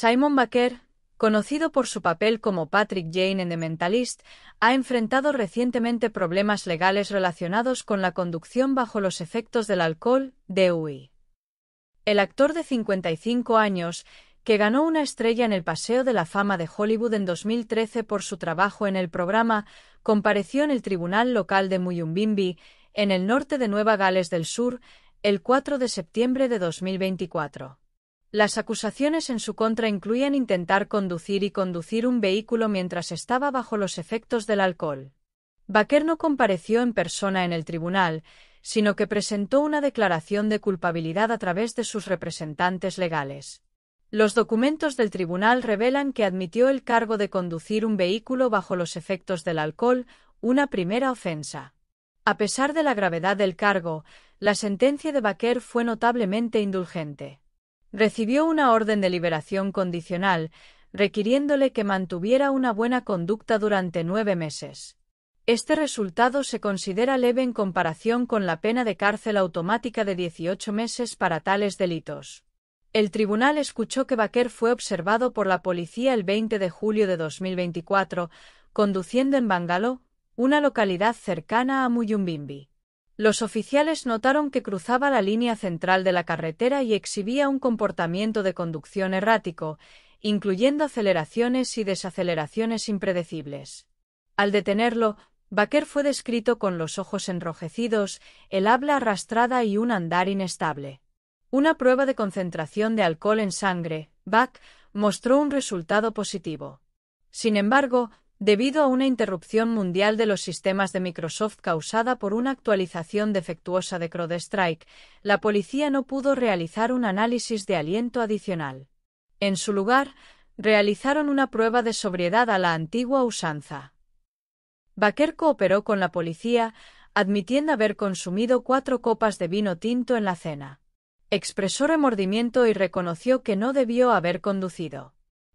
Simon Baker, conocido por su papel como Patrick Jane en The Mentalist, ha enfrentado recientemente problemas legales relacionados con la conducción bajo los efectos del alcohol, DUI. El actor de 55 años, que ganó una estrella en el Paseo de la Fama de Hollywood en 2013 por su trabajo en el programa, compareció en el Tribunal Local de Muyumbimbi, en el norte de Nueva Gales del Sur, el 4 de septiembre de 2024. Las acusaciones en su contra incluían intentar conducir y conducir un vehículo mientras estaba bajo los efectos del alcohol. Baquer no compareció en persona en el tribunal, sino que presentó una declaración de culpabilidad a través de sus representantes legales. Los documentos del tribunal revelan que admitió el cargo de conducir un vehículo bajo los efectos del alcohol, una primera ofensa. A pesar de la gravedad del cargo, la sentencia de Baquer fue notablemente indulgente. Recibió una orden de liberación condicional, requiriéndole que mantuviera una buena conducta durante nueve meses. Este resultado se considera leve en comparación con la pena de cárcel automática de 18 meses para tales delitos. El tribunal escuchó que Baquer fue observado por la policía el 20 de julio de 2024, conduciendo en Bangaló, una localidad cercana a Muyumbimbi. Los oficiales notaron que cruzaba la línea central de la carretera y exhibía un comportamiento de conducción errático, incluyendo aceleraciones y desaceleraciones impredecibles. Al detenerlo, Baker fue descrito con los ojos enrojecidos, el habla arrastrada y un andar inestable. Una prueba de concentración de alcohol en sangre, Bach, mostró un resultado positivo. Sin embargo, debido a una interrupción mundial de los sistemas de Microsoft causada por una actualización defectuosa de CrowdStrike, la policía no pudo realizar un análisis de aliento adicional. En su lugar, realizaron una prueba de sobriedad a la antigua usanza. Baker cooperó con la policía, admitiendo haber consumido cuatro copas de vino tinto en la cena. Expresó remordimiento y reconoció que no debió haber conducido.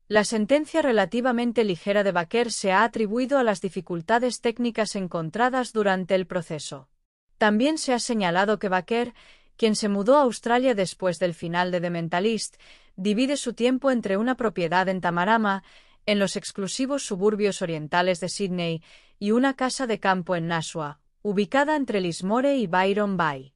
La sentencia relativamente ligera de Baker se ha atribuido a las dificultades técnicas encontradas durante el proceso. También se ha señalado que Baker, quien se mudó a Australia después del final de The Mentalist, divide su tiempo entre una propiedad en Tamarama, en los exclusivos suburbios orientales de Sydney, y una casa de campo en Nashua, ubicada entre Lismore y Byron Bay.